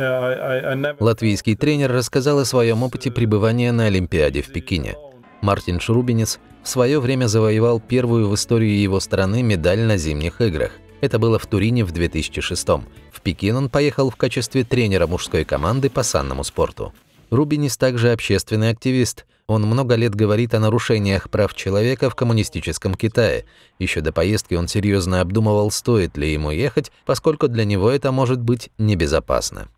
Латвийский тренер рассказал о своем опыте пребывания на Олимпиаде в Пекине. Мартин Шрубинец в свое время завоевал первую в истории его страны медаль на зимних играх. Это было в Турине в 2006 -м. В Пекин он поехал в качестве тренера мужской команды по санному спорту. Рубинис также общественный активист. Он много лет говорит о нарушениях прав человека в коммунистическом Китае. Еще до поездки он серьезно обдумывал, стоит ли ему ехать, поскольку для него это может быть небезопасно.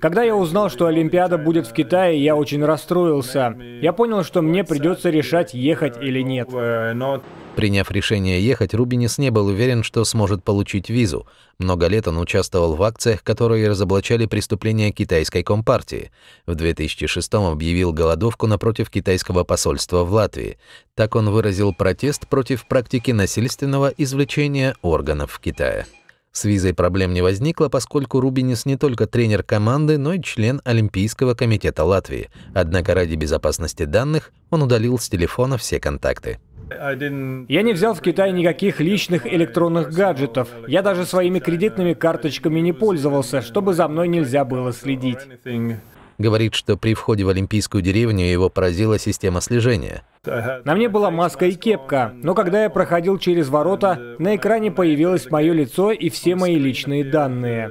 Когда я узнал, что Олимпиада будет в Китае, я очень расстроился. Я понял, что мне придется решать, ехать или нет. Приняв решение ехать, Рубинис не был уверен, что сможет получить визу. Много лет он участвовал в акциях, которые разоблачали преступления китайской компартии. В 2006 объявил голодовку напротив китайского посольства в Латвии. Так он выразил протест против практики насильственного извлечения органов в Китае. С визой проблем не возникло, поскольку Рубинис не только тренер команды, но и член Олимпийского комитета Латвии. Однако ради безопасности данных он удалил с телефона все контакты. Я не взял в Китай никаких личных электронных гаджетов. Я даже своими кредитными карточками не пользовался, чтобы за мной нельзя было следить. Говорит, что при входе в Олимпийскую деревню его поразила система слежения. На мне была маска и кепка, но когда я проходил через ворота, на экране появилось мое лицо и все мои личные данные.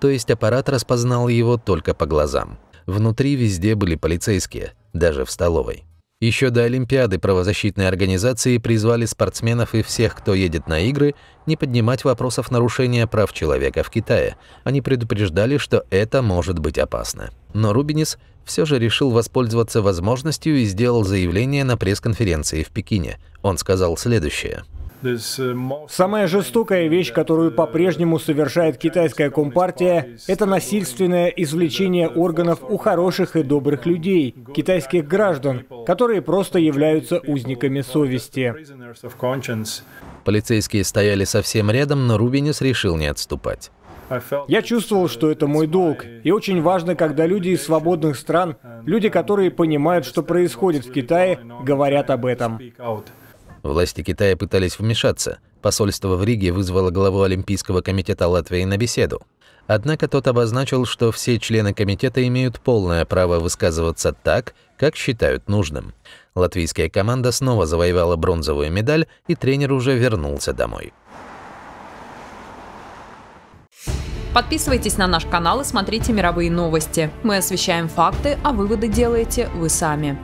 То есть аппарат распознал его только по глазам. Внутри везде были полицейские, даже в столовой. Еще до Олимпиады правозащитные организации призвали спортсменов и всех, кто едет на игры, не поднимать вопросов нарушения прав человека в Китае. Они предупреждали, что это может быть опасно. Но Рубинис все же решил воспользоваться возможностью и сделал заявление на пресс-конференции в Пекине. Он сказал следующее. Самая жестокая вещь, которую по-прежнему совершает китайская компартия, это насильственное извлечение органов у хороших и добрых людей, китайских граждан, которые просто являются узниками совести. Полицейские стояли совсем рядом, но Рубинес решил не отступать. Я чувствовал, что это мой долг. И очень важно, когда люди из свободных стран, люди, которые понимают, что происходит в Китае, говорят об этом. Власти Китая пытались вмешаться. Посольство в Риге вызвало главу Олимпийского комитета Латвии на беседу. Однако тот обозначил, что все члены комитета имеют полное право высказываться так, как считают нужным. Латвийская команда снова завоевала бронзовую медаль, и тренер уже вернулся домой. Подписывайтесь на наш канал и смотрите мировые новости. Мы освещаем факты, а выводы делаете вы сами.